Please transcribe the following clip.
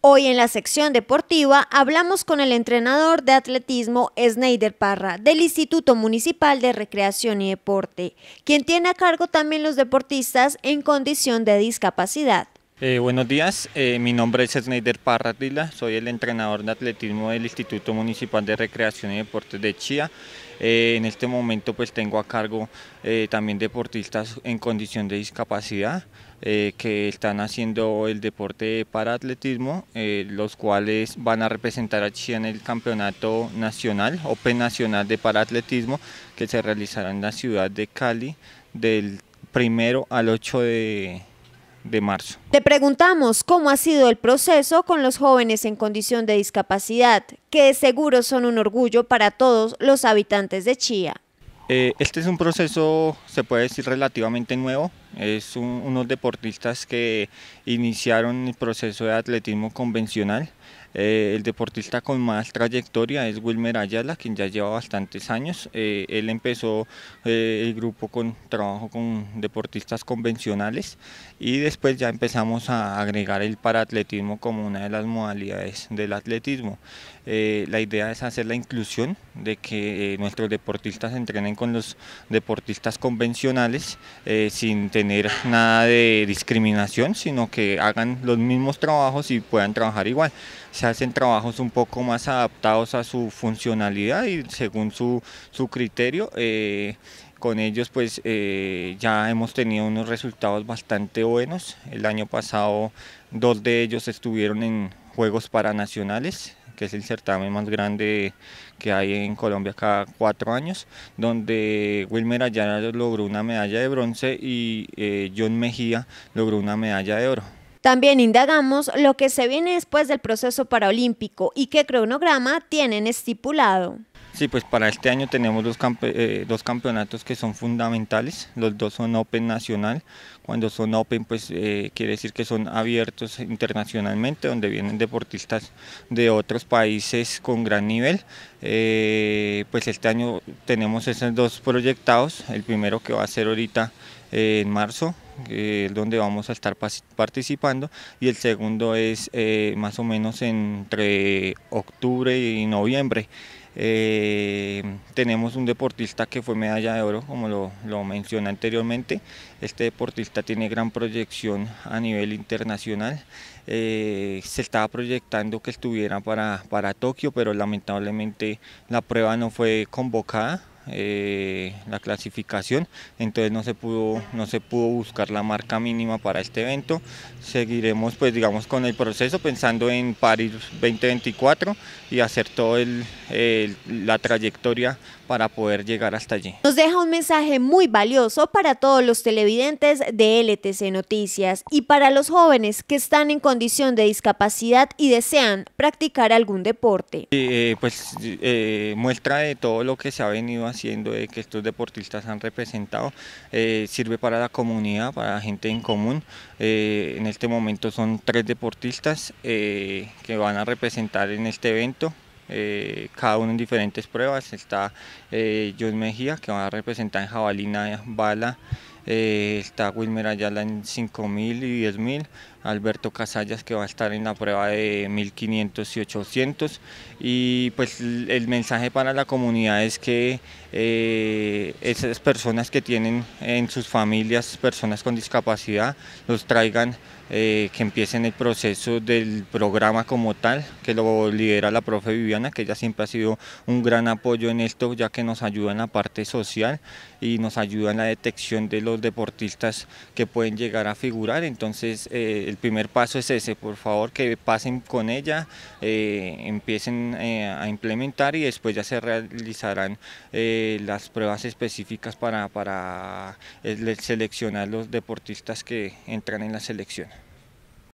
Hoy en la sección deportiva hablamos con el entrenador de atletismo Sneider Parra del Instituto Municipal de Recreación y Deporte, quien tiene a cargo también los deportistas en condición de discapacidad. Eh, buenos días, eh, mi nombre es Schneider Parradila, soy el entrenador de atletismo del Instituto Municipal de Recreación y Deportes de Chía. Eh, en este momento pues tengo a cargo también deportistas en condición de discapacidad que están haciendo el deporte para atletismo, los cuales van a representar a Chía en el campeonato nacional, Open Nacional de Paratletismo, que se realizará en la ciudad de Cali del primero al 8 de de marzo. Te preguntamos cómo ha sido el proceso con los jóvenes en condición de discapacidad, que de seguro son un orgullo para todos los habitantes de Chía. Eh, este es un proceso, se puede decir, relativamente nuevo. Es unos deportistas que iniciaron el proceso de atletismo convencional. Eh, el deportista con más trayectoria es Wilmer Ayala, quien ya lleva bastantes años. Eh, él empezó eh, el grupo con trabajo con deportistas convencionales y después ya empezamos a agregar el paraatletismo como una de las modalidades del atletismo. la idea es hacer la inclusión de que nuestros deportistas entrenen con los deportistas convencionales sin tener nada de discriminación, sino que hagan los mismos trabajos y puedan trabajar igual. Se hacen trabajos un poco más adaptados a su funcionalidad y según su, criterio. Eh, con ellos pues eh, ya hemos tenido unos resultados bastante buenos. El año pasado dos de ellos estuvieron en Juegos Paranacionales, que es el certamen más grande que hay en Colombia cada cuatro años, donde Wilmer Ayala logró una medalla de bronce y eh, John Mejía logró una medalla de oro. También indagamos lo que se viene después del proceso paraolímpico y qué cronograma tienen estipulado. Sí, pues para este año tenemos dos, eh, dos campeonatos que son fundamentales. Los dos son Open Nacional. Cuando son Open, pues eh, quiere decir que son abiertos internacionalmente, donde vienen deportistas de otros países con gran nivel. Eh, pues este año tenemos esos dos proyectados. El primero que va a ser ahorita en marzo, eh, donde vamos a estar participando, y el segundo es eh, más o menos entre octubre y noviembre. Eh, tenemos un deportista que fue medalla de oro, como lo, mencioné anteriormente. Este deportista tiene gran proyección a nivel internacional. se estaba proyectando que estuviera para, para Tokio, pero lamentablemente la prueba no fue convocada. Eh, la clasificación, entonces no se, pudo, no se pudo buscar la marca mínima para este evento. Seguiremos pues digamos con el proceso pensando en París 2024 y hacer toda la trayectoria para poder llegar hasta allí. Nos deja un mensaje muy valioso para todos los televidentes de LTC Noticias y para los jóvenes que están en condición de discapacidad y desean practicar algún deporte. Eh, pues eh, muestra de todo lo que se ha venido haciendo siendo eh, que estos deportistas han representado, eh, sirve para la comunidad, para la gente en común. Eh, en este momento son tres deportistas que van a representar en este evento. cada uno en diferentes pruebas. Está John Mejía, que va a representar en jabalina, bala, eh, está Wilmer Ayala en 5.000 y 10.000, Alberto Casallas que va a estar en la prueba de 1.500 y 800 y pues el mensaje para la comunidad es que eh, esas personas que tienen en sus familias personas con discapacidad los traigan, eh, que empiecen el proceso del programa como tal, que lo lidera la profe Viviana, que ella siempre ha sido un gran apoyo en esto ya que nos ayuda en la parte social y nos ayuda en la detección de los deportistas que pueden llegar a figurar. Entonces eh, el primer paso es ese, por favor que pasen con ella, eh, empiecen eh, a implementar y después ya se realizarán las pruebas específicas para, para seleccionar los deportistas que entran en la selección.